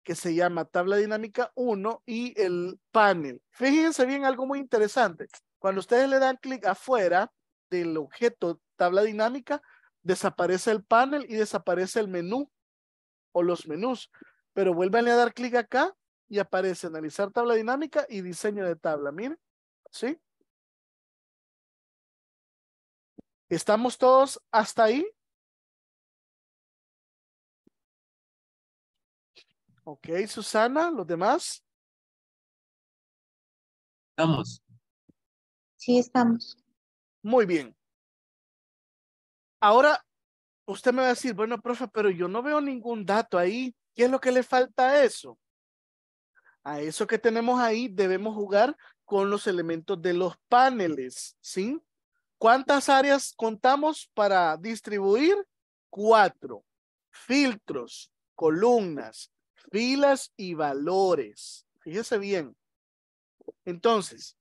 que se llama tabla dinámica 1 y el panel. Fíjense bien algo muy interesante. Cuando ustedes le dan clic afuera del objeto tabla dinámica, desaparece el panel y desaparece el menú o los menús. Pero vuelven a dar clic acá y aparece analizar tabla dinámica y diseño de tabla. Miren, ¿sí? ¿Estamos todos hasta ahí? Ok, Susana, ¿los demás? Estamos. Sí, estamos. Muy bien. Ahora, usted me va a decir, bueno, profe, pero yo no veo ningún dato ahí. ¿Qué es lo que le falta a eso? A eso que tenemos ahí debemos jugar con los elementos de los paneles, ¿sí? ¿Cuántas áreas contamos para distribuir? Cuatro. Filtros, columnas, filas y valores. Fíjese bien. Entonces,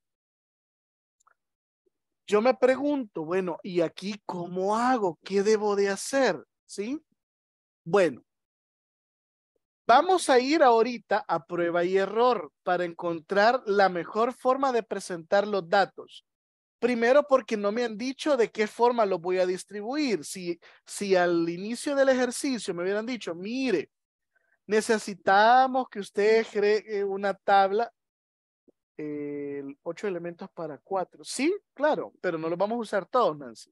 yo me pregunto, bueno, ¿y aquí cómo hago? ¿Qué debo de hacer? ¿Sí? Bueno, vamos a ir ahorita a prueba y error para encontrar la mejor forma de presentar los datos. Primero porque no me han dicho de qué forma los voy a distribuir. Si, si al inicio del ejercicio me hubieran dicho, mire, Necesitamos que usted cree una tabla, eh, ocho elementos para cuatro. Sí, claro, pero no lo vamos a usar todos, Nancy.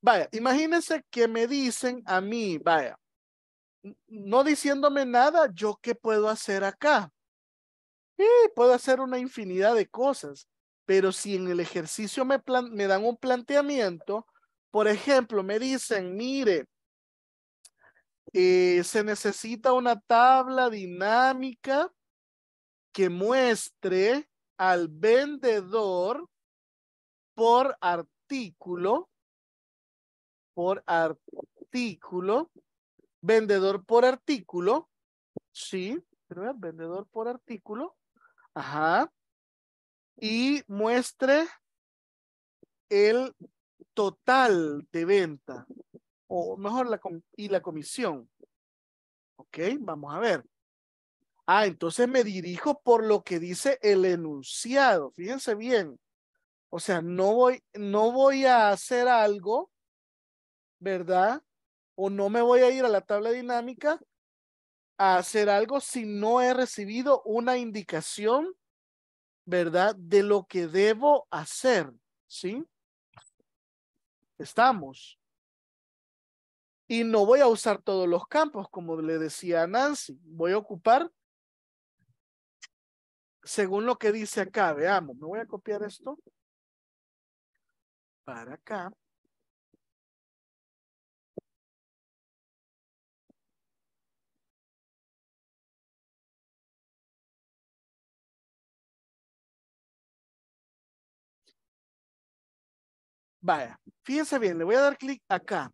Vaya, imagínense que me dicen a mí, vaya, no diciéndome nada, ¿yo qué puedo hacer acá? y puedo hacer una infinidad de cosas, pero si en el ejercicio me, me dan un planteamiento, por ejemplo, me dicen, mire, eh, se necesita una tabla dinámica que muestre al vendedor por artículo, por artículo, vendedor por artículo, sí, vendedor por artículo, ajá, y muestre el total de venta, o mejor la, y la comisión. Ok, vamos a ver. Ah, entonces me dirijo por lo que dice el enunciado. Fíjense bien. O sea, no voy, no voy a hacer algo, ¿verdad? O no me voy a ir a la tabla dinámica a hacer algo si no he recibido una indicación, ¿verdad? De lo que debo hacer, ¿sí? Estamos. Y no voy a usar todos los campos, como le decía Nancy. Voy a ocupar, según lo que dice acá, veamos, me voy a copiar esto para acá. Vaya, fíjense bien, le voy a dar clic acá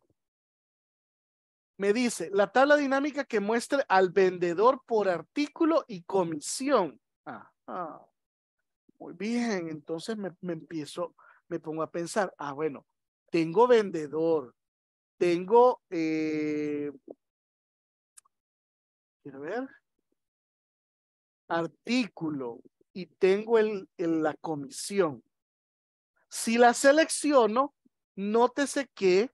me dice la tabla dinámica que muestre al vendedor por artículo y comisión. Muy bien, entonces me, empiezo, me pongo a pensar, ah, bueno, tengo vendedor, tengo, eh, quiero ver, artículo y tengo el, la comisión. Si la selecciono, nótese que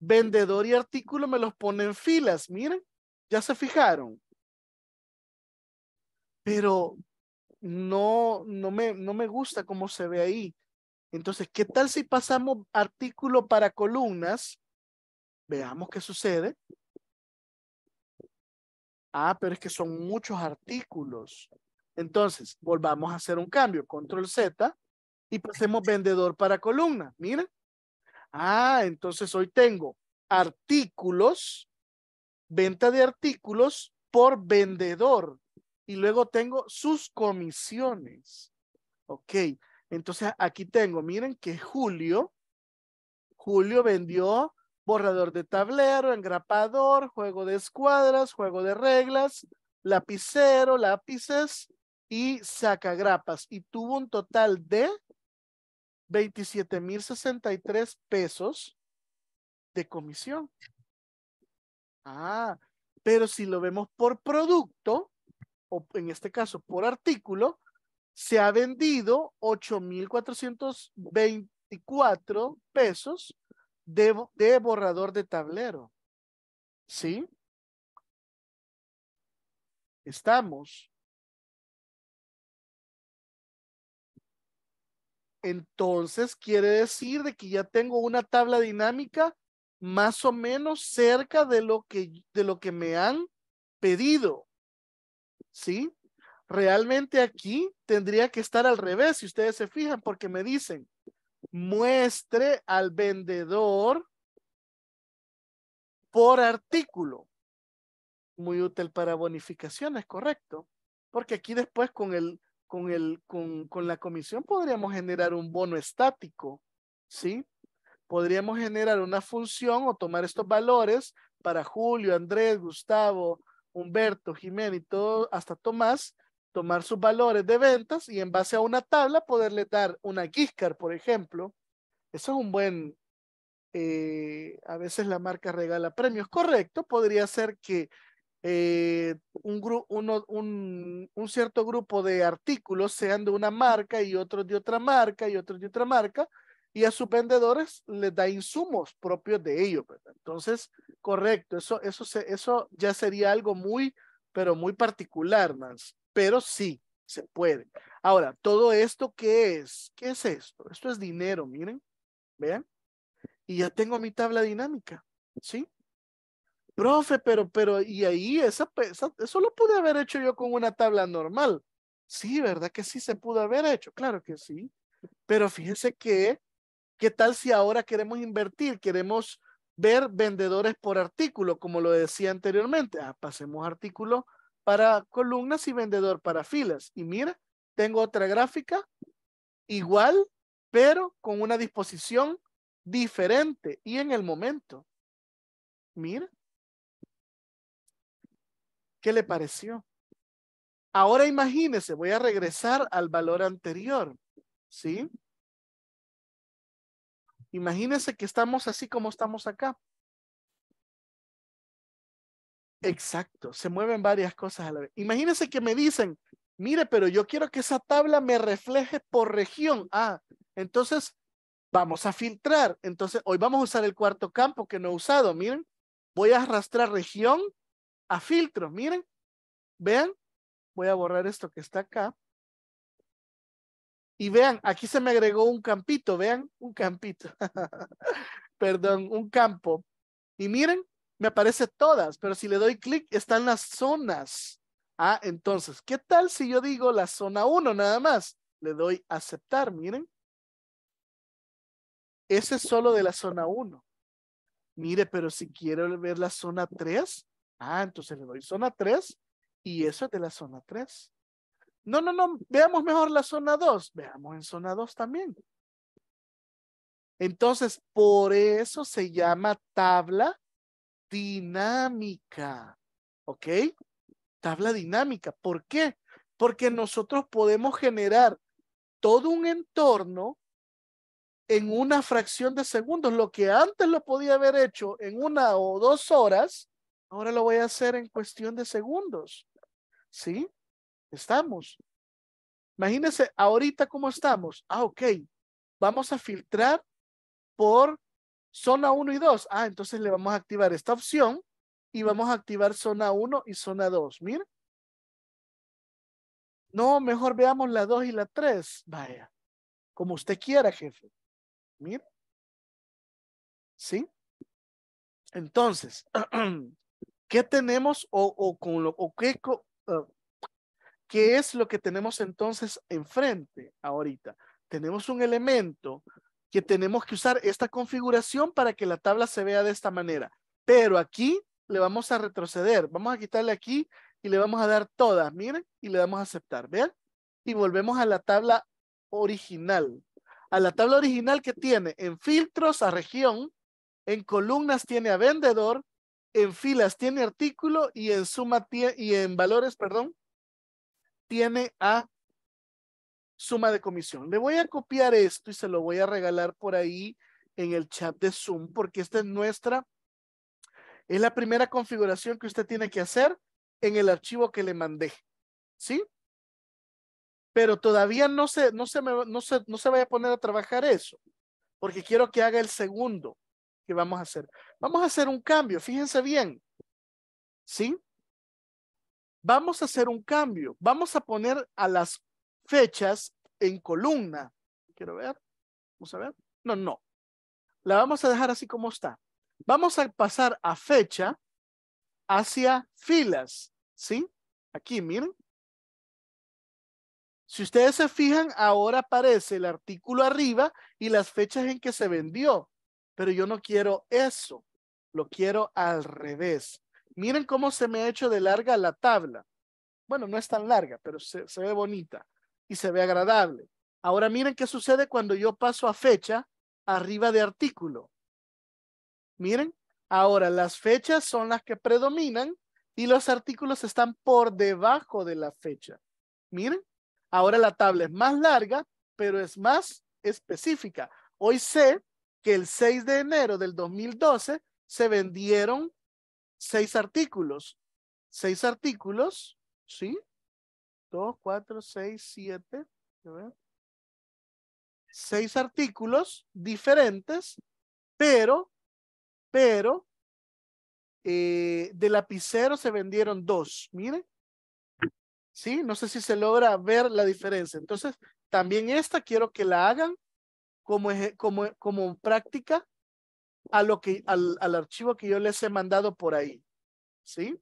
vendedor y artículo me los pone en filas. Miren, ya se fijaron. Pero no, no, me, no me gusta cómo se ve ahí. Entonces, ¿qué tal si pasamos artículo para columnas? Veamos qué sucede. Ah, pero es que son muchos artículos. Entonces, volvamos a hacer un cambio. Control Z y pasemos vendedor para columna. Miren. Ah, entonces hoy tengo artículos, venta de artículos por vendedor y luego tengo sus comisiones. Ok, entonces aquí tengo, miren que Julio, Julio vendió borrador de tablero, engrapador, juego de escuadras, juego de reglas, lapicero, lápices y sacagrapas. Y tuvo un total de 27,063 pesos de comisión. Ah, pero si lo vemos por producto, o en este caso por artículo, se ha vendido 8,424 pesos de, de borrador de tablero. ¿Sí? Estamos Entonces quiere decir de que ya tengo una tabla dinámica más o menos cerca de lo que, de lo que me han pedido. ¿Sí? Realmente aquí tendría que estar al revés, si ustedes se fijan, porque me dicen, muestre al vendedor por artículo. Muy útil para bonificaciones, correcto. Porque aquí después con el, con, el, con, la comisión podríamos generar un bono estático, ¿sí? Podríamos generar una función o tomar estos valores para Julio, Andrés, Gustavo, Humberto, Jiménez y todo, hasta Tomás, tomar sus valores de ventas y en base a una tabla poderle dar una Giscard, por ejemplo. Eso es un buen, eh, a veces la marca regala premios, correcto. Podría ser que eh, un, grupo uno, un, un, cierto grupo de artículos sean de una marca y otros de otra marca y otros de otra marca y a sus vendedores les da insumos propios de ellos. Entonces, correcto, eso, eso, eso ya sería algo muy, pero muy particular, más Pero sí, se puede. Ahora, todo esto, ¿qué es? ¿Qué es esto? Esto es dinero, miren, vean. Y ya tengo mi tabla dinámica, ¿sí? profe, pero, pero, y ahí, esa, eso lo pude haber hecho yo con una tabla normal. Sí, ¿verdad que sí se pudo haber hecho? Claro que sí. Pero fíjense que, ¿qué tal si ahora queremos invertir? Queremos ver vendedores por artículo, como lo decía anteriormente. Ah, pasemos artículo para columnas y vendedor para filas. Y mira, tengo otra gráfica igual, pero con una disposición diferente y en el momento. Mira, ¿Qué le pareció? Ahora imagínese, voy a regresar al valor anterior, ¿sí? Imagínese que estamos así como estamos acá. Exacto, se mueven varias cosas a la vez. Imagínese que me dicen, mire, pero yo quiero que esa tabla me refleje por región. Ah, entonces vamos a filtrar. Entonces hoy vamos a usar el cuarto campo que no he usado. Miren, voy a arrastrar región a filtro Miren, vean, voy a borrar esto que está acá. Y vean, aquí se me agregó un campito, vean, un campito. Perdón, un campo. Y miren, me aparece todas, pero si le doy clic, están las zonas. Ah, entonces, ¿qué tal si yo digo la zona 1 nada más? Le doy aceptar, miren. Ese es solo de la zona 1. Mire, pero si quiero ver la zona 3, Ah, entonces le doy zona 3 y eso es de la zona 3. No, no, no, veamos mejor la zona 2. Veamos en zona 2 también. Entonces, por eso se llama tabla dinámica. ¿Ok? Tabla dinámica. ¿Por qué? Porque nosotros podemos generar todo un entorno en una fracción de segundos. Lo que antes lo podía haber hecho en una o dos horas, Ahora lo voy a hacer en cuestión de segundos. ¿Sí? Estamos. Imagínense ahorita cómo estamos. Ah, ok. Vamos a filtrar por zona 1 y 2. Ah, entonces le vamos a activar esta opción y vamos a activar zona 1 y zona 2. Mira. No, mejor veamos la 2 y la 3. Vaya. Como usted quiera, jefe. Mira. ¿Sí? Entonces, ¿Qué tenemos o, con qué, ah, qué es lo que tenemos entonces enfrente ahorita? Tenemos un elemento que tenemos que usar esta configuración para que la tabla se vea de esta manera. Pero aquí le vamos a retroceder. Vamos a quitarle aquí y le vamos a dar todas. Miren, y le damos a aceptar. Vean. Y volvemos a la tabla original. A la tabla original que tiene en filtros a región, en columnas tiene a vendedor en filas tiene artículo y en suma y en valores, perdón, tiene a suma de comisión. Le voy a copiar esto y se lo voy a regalar por ahí en el chat de Zoom porque esta es nuestra, es la primera configuración que usted tiene que hacer en el archivo que le mandé. ¿Sí? Pero todavía no se, no se, me, no se, no se vaya a poner a trabajar eso porque quiero que haga el segundo que vamos a hacer. Vamos a hacer un cambio, fíjense bien. ¿Sí? Vamos a hacer un cambio. Vamos a poner a las fechas en columna. Quiero ver. Vamos a ver. No, no. La vamos a dejar así como está. Vamos a pasar a fecha hacia filas. ¿Sí? Aquí, miren. Si ustedes se fijan, ahora aparece el artículo arriba y las fechas en que se vendió pero yo no quiero eso, lo quiero al revés. Miren cómo se me ha hecho de larga la tabla. Bueno, no es tan larga, pero se, ve bonita y se ve agradable. Ahora miren qué sucede cuando yo paso a fecha arriba de artículo. Miren, ahora las fechas son las que predominan y los artículos están por debajo de la fecha. Miren, ahora la tabla es más larga, pero es más específica. Hoy sé que el 6 de enero del 2012 se vendieron seis artículos. Seis artículos, ¿sí? Dos, cuatro, seis, siete. Seis artículos diferentes, pero, pero, eh, de lapicero se vendieron dos. Miren. ¿Sí? No sé si se logra ver la diferencia. Entonces, también esta quiero que la hagan como, eh, como, práctica a lo que, al, archivo que yo les he mandado por ahí. ¿Sí?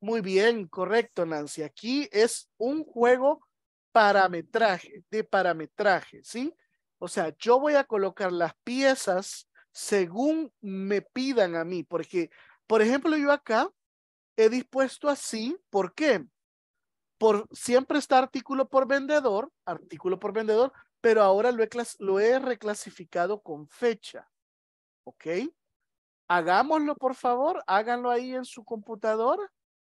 Muy bien, correcto, Nancy. Aquí es un juego parametraje, de parametraje, ¿sí? O sea, yo voy a colocar las piezas según me pidan a mí, porque, por ejemplo, yo acá he dispuesto así, ¿por qué? Por siempre está artículo por vendedor, artículo por vendedor, pero ahora lo he, reclasificado con fecha. ¿Ok? Hagámoslo, por favor, háganlo ahí en su computadora.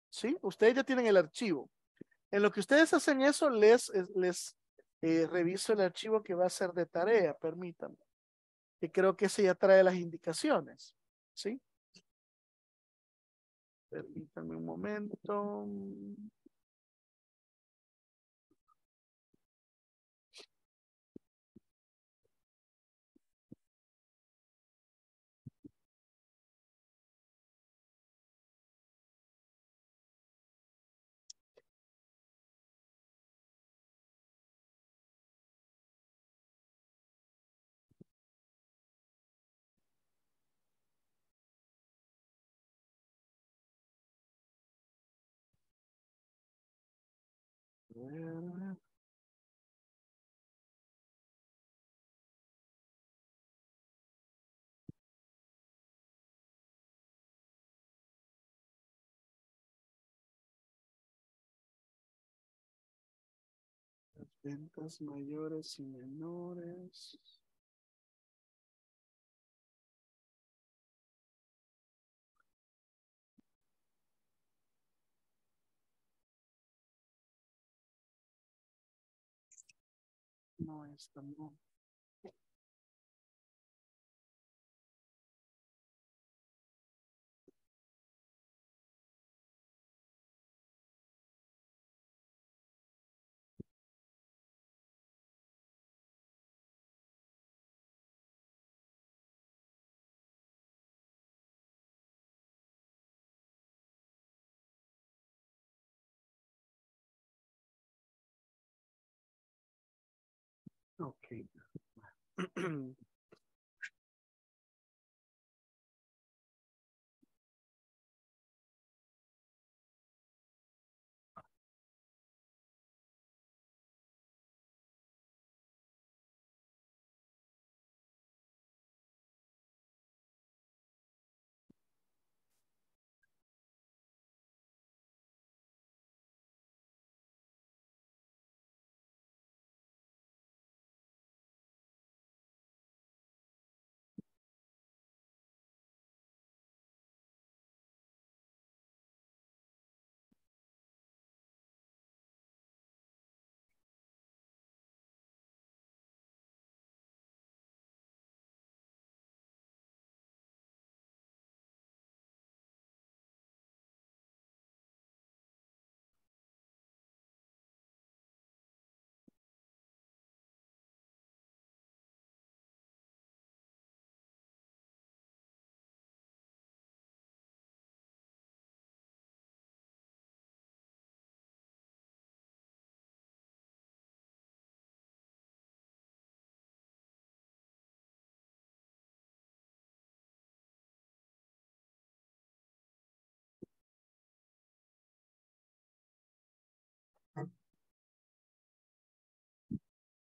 ¿Sí? Ustedes ya tienen el archivo. En lo que ustedes hacen eso, les, eh, reviso el archivo que va a ser de tarea, permítanme. Y creo que ese ya trae las indicaciones. ¿Sí? Permítanme un momento. Las ventas mayores y menores. 哦，是什么？Okay.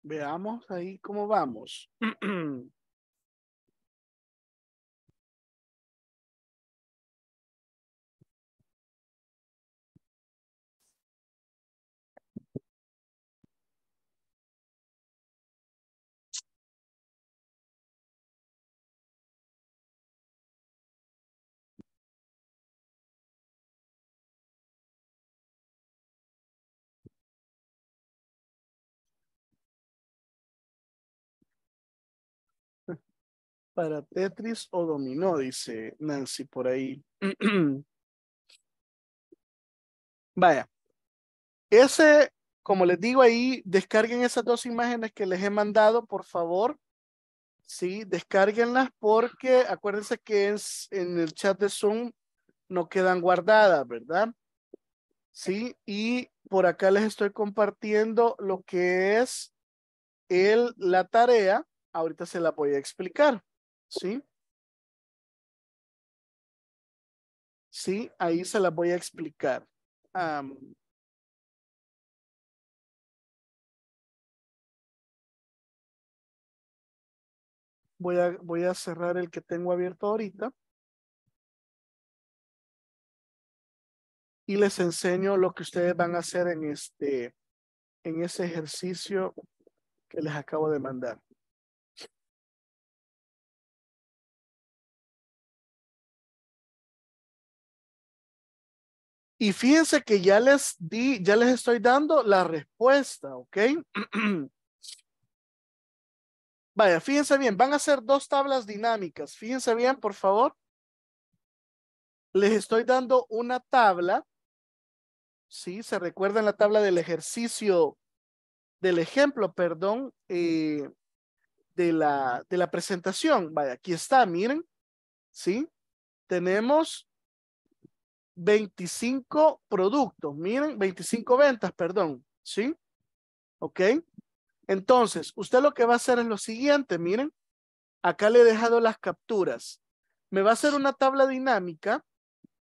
Veamos ahí cómo vamos. para Tetris o dominó, dice Nancy por ahí. Vaya. Ese, como les digo ahí, descarguen esas dos imágenes que les he mandado, por favor. Sí, descárguenlas porque acuérdense que es en el chat de Zoom no quedan guardadas, ¿verdad? Sí, y por acá les estoy compartiendo lo que es el, la tarea. Ahorita se la voy a explicar. ¿Sí? Sí, ahí se las voy a explicar. voy, a, voy a cerrar el que tengo abierto ahorita. Y les enseño lo que ustedes van a hacer en este en ese ejercicio que les acabo de mandar. Y fíjense que ya les di, ya les estoy dando la respuesta, ¿ok? Vaya, fíjense bien, van a ser dos tablas dinámicas. Fíjense bien, por favor. Les estoy dando una tabla. Sí, se recuerdan la tabla del ejercicio, del ejemplo, perdón, eh, de, la, de la presentación. Vaya, aquí está, miren. Sí, tenemos 25 productos, miren, 25 ventas, perdón, ¿sí? ¿Ok? Entonces, usted lo que va a hacer es lo siguiente, miren, acá le he dejado las capturas. Me va a hacer una tabla dinámica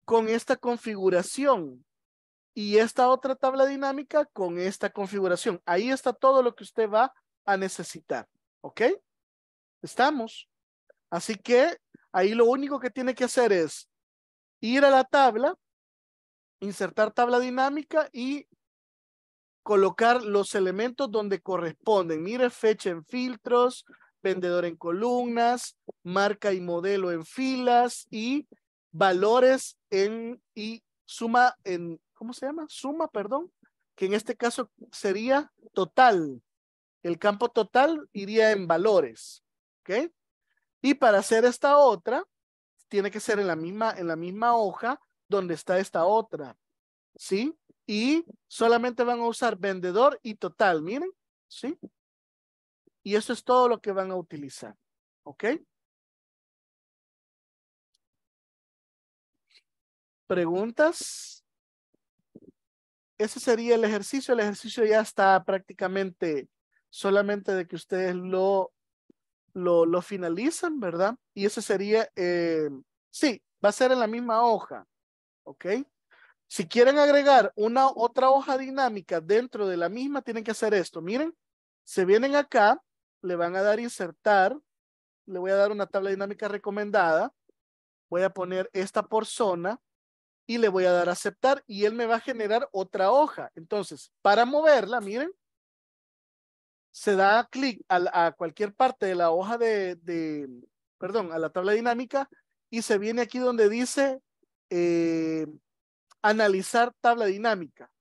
con esta configuración y esta otra tabla dinámica con esta configuración. Ahí está todo lo que usted va a necesitar, ¿ok? Estamos. Así que ahí lo único que tiene que hacer es ir a la tabla, insertar tabla dinámica y colocar los elementos donde corresponden. Mire fecha en filtros, vendedor en columnas, marca y modelo en filas y valores en y suma en, ¿cómo se llama? Suma, perdón, que en este caso sería total. El campo total iría en valores, ¿ok? Y para hacer esta otra, tiene que ser en la misma, en la misma hoja donde está esta otra. ¿Sí? Y solamente van a usar vendedor y total, miren, ¿sí? Y eso es todo lo que van a utilizar, ¿ok? ¿Preguntas? Ese sería el ejercicio. El ejercicio ya está prácticamente solamente de que ustedes lo lo, finalizan, ¿verdad? Y ese sería, eh, sí, va a ser en la misma hoja, ¿ok? Si quieren agregar una otra hoja dinámica dentro de la misma, tienen que hacer esto. Miren, se vienen acá, le van a dar insertar, le voy a dar una tabla dinámica recomendada, voy a poner esta por zona y le voy a dar aceptar y él me va a generar otra hoja. Entonces, para moverla, miren, se da clic a, cualquier parte de la hoja de, perdón, a la tabla dinámica y se viene aquí donde dice eh, analizar tabla dinámica.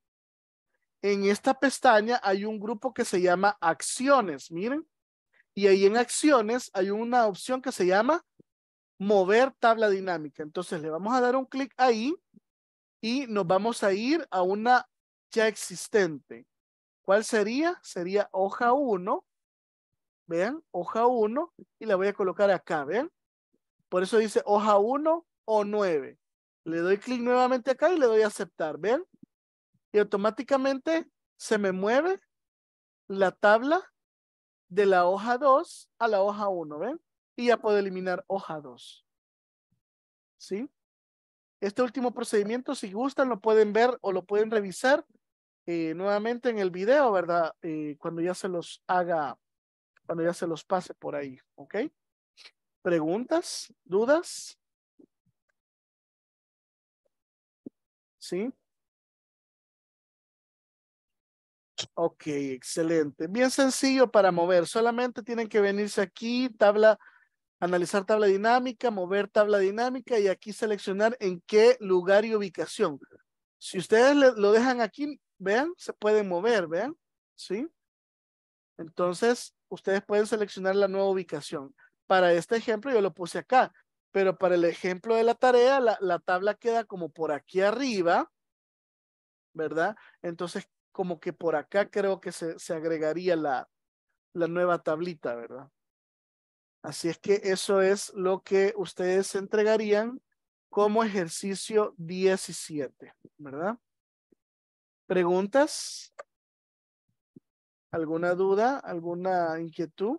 En esta pestaña hay un grupo que se llama acciones, miren. Y ahí en acciones hay una opción que se llama mover tabla dinámica. Entonces le vamos a dar un clic ahí y nos vamos a ir a una ya existente. ¿Cuál sería? Sería hoja 1. Vean, hoja 1 y la voy a colocar acá, ¿Ven? Por eso dice hoja 1 o 9. Le doy clic nuevamente acá y le doy a aceptar, ¿Ven? Y automáticamente se me mueve la tabla de la hoja 2 a la hoja 1, ¿ven? Y ya puedo eliminar hoja 2. ¿Sí? Este último procedimiento, si gustan, lo pueden ver o lo pueden revisar eh, nuevamente en el video, ¿verdad? Eh, cuando ya se los haga, cuando ya se los pase por ahí, ¿ok? ¿Preguntas? ¿Dudas? ¿Sí? Ok, excelente. Bien sencillo para mover. Solamente tienen que venirse aquí, tabla, analizar tabla dinámica, mover tabla dinámica y aquí seleccionar en qué lugar y ubicación. Si ustedes lo dejan aquí, vean, se puede mover, vean, ¿sí? Entonces, ustedes pueden seleccionar la nueva ubicación. Para este ejemplo yo lo puse acá, pero para el ejemplo de la tarea, la, tabla queda como por aquí arriba, ¿verdad? Entonces, como que por acá creo que se, agregaría la, la nueva tablita, ¿verdad? Así es que eso es lo que ustedes entregarían como ejercicio 17, ¿verdad? ¿Preguntas? ¿Alguna duda? ¿Alguna inquietud?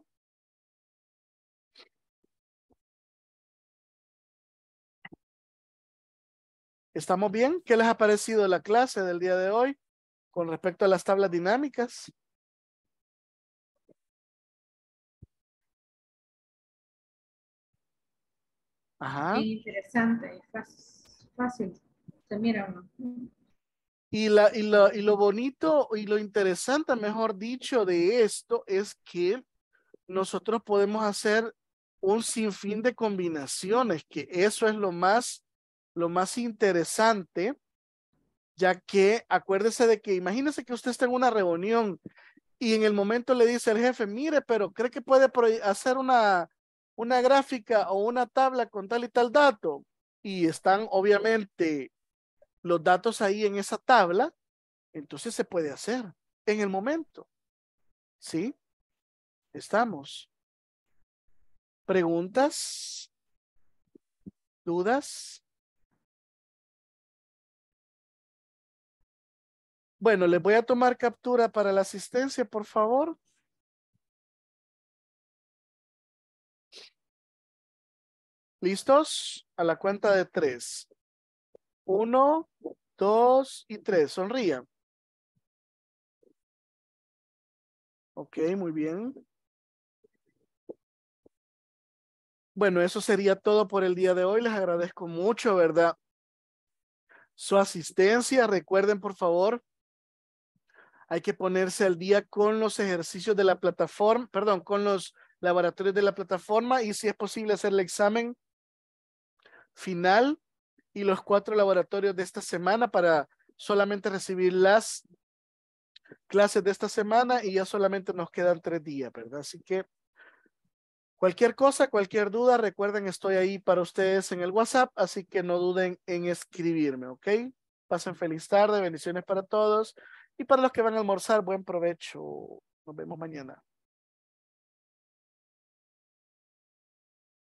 ¿Estamos bien? ¿Qué les ha parecido la clase del día de hoy con respecto a las tablas dinámicas? Ajá. Interesante, fácil. Se mira uno. Y, lo, lo bonito y lo interesante, mejor dicho, de esto es que nosotros podemos hacer un sinfín de combinaciones, que eso es lo más, lo más interesante, ya que acuérdese de que imagínese que usted está en una reunión y en el momento le dice el jefe, mire, pero cree que puede hacer una, una gráfica o una tabla con tal y tal dato. Y están obviamente los datos ahí en esa tabla, entonces se puede hacer en el momento. ¿Sí? Estamos. ¿Preguntas? ¿Dudas? Bueno, les voy a tomar captura para la asistencia, por favor. ¿Listos? A la cuenta de tres. Uno, dos y tres. Sonría. Ok, muy bien. Bueno, eso sería todo por el día de hoy. Les agradezco mucho, ¿verdad? Su asistencia. Recuerden, por favor, hay que ponerse al día con los ejercicios de la plataforma, perdón, con los laboratorios de la plataforma y si es posible hacer el examen final y los cuatro laboratorios de esta semana para solamente recibir las clases de esta semana y ya solamente nos quedan tres días, ¿verdad? Así que cualquier cosa, cualquier duda, recuerden, estoy ahí para ustedes en el WhatsApp, así que no duden en escribirme, ¿ok? Pasen feliz tarde, bendiciones para todos y para los que van a almorzar, buen provecho. Nos vemos mañana.